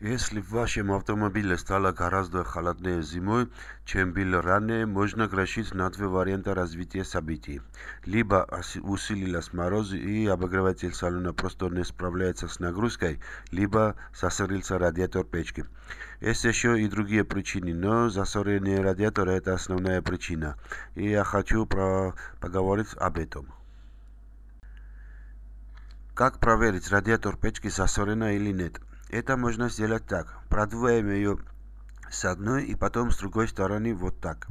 Если в вашем автомобиле стало гораздо холоднее зимой, чем было ранее, можно грешить на два варианта развития событий. Либо усилилась морозы и обогреватель салона просто не справляется с нагрузкой, либо засорился радиатор печки. Есть еще и другие причины, но засорение радиатора – это основная причина. И я хочу про... поговорить об этом. Как проверить, радиатор печки засорена или нет? Это можно сделать так. Продуваем ее с одной и потом с другой стороны вот так.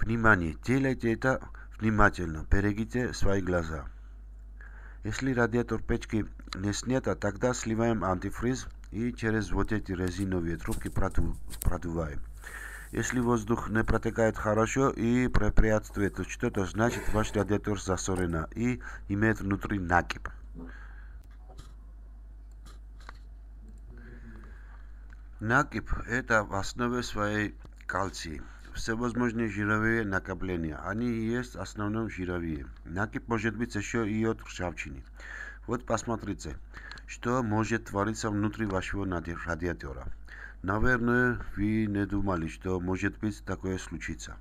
Внимание! Делайте это внимательно. Берегите свои глаза. Если радиатор печки не снята, тогда сливаем антифриз и через вот эти резиновые трубки проду продуваем. Если воздух не протекает хорошо и препятствует что-то, значит ваш радиатор засорена и имеет внутри накипь. Накип – это в основе своей калций. Всевозможные жировые накопления. Они и есть в основном жировые. Накип может быть еще и от ржавчины. Вот посмотрите, что может твориться внутри вашего радиатора. Наверное, вы не думали, что может быть такое случица.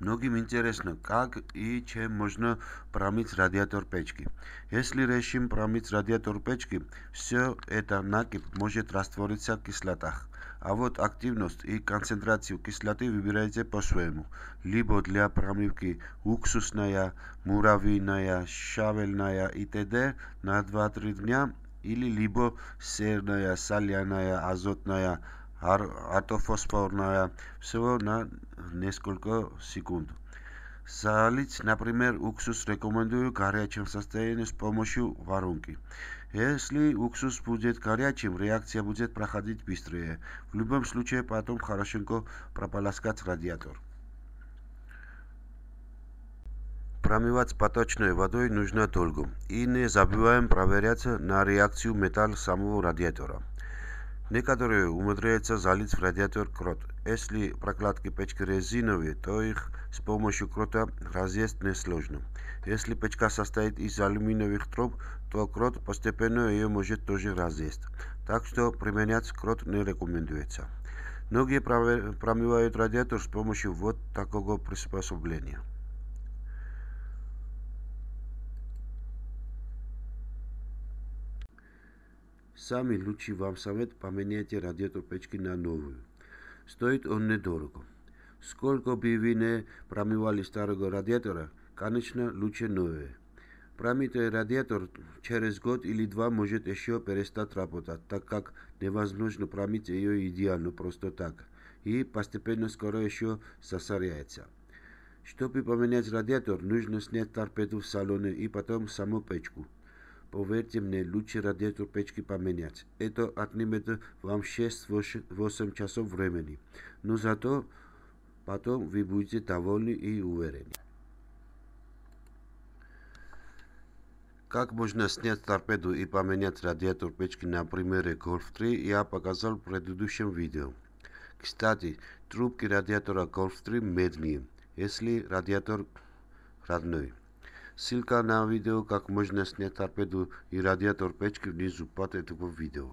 многим интересно, как и чем можно промыть радиатор печки. Если решим промыть радиатор печки, все это накипь может раствориться в кислотах. А вот активность и концентрацию кислоты выбираете по-своему. Либо для промывки уксусная, муравьиная, шавельная и т.д. на 2-3 дня, или либо серная, соляная, азотная, ортофосфорная всего на несколько секунд. Салиц, например, уксус рекомендую горячем состоянии с помощью воронки. Если уксус будет горячим, реакция будет проходить быстрее. В любом случае, потом хорошенько прополоскать радиатор. Промывать поточной водой нужно долго. И не забываем проверять на реакцию металл самого радиатора. Некоторые умудряются залить в радиатор крот. Если прокладки печки резиновые, то их с помощью крота разъесть несложно. Если печка состоит из алюминиевых труб, то крот постепенно ее может тоже разъесть. Так что применять крот не рекомендуется. Многие промывают радиатор с помощью вот такого приспособления. Самый лучший вам совет поменяйте радиотопечки на новую. Стоит он недорого. Сколько бы вы не промывали старого радиатора, конечно, лучше новое. Промитый радиатор через год или два может еще перестать работать, так как невозможно промить ее идеально просто так, и постепенно скоро еще сосаряется. Чтобы поменять радиатор, нужно снять торпеду в салоне и потом саму печку. Поверьте мне, лучше радиатор печки поменять. Это отнимет вам 6-8 часов времени. Но зато потом вы будете довольны и уверены. Как можно снять торпеду и поменять радиатор печки на примере Golf 3, я показал в предыдущем видео. Кстати, трубки радиатора Golf 3 медные, если радиатор родной. Силка на видео как може не сне торпедо и радиатор печки внизу патето во видео.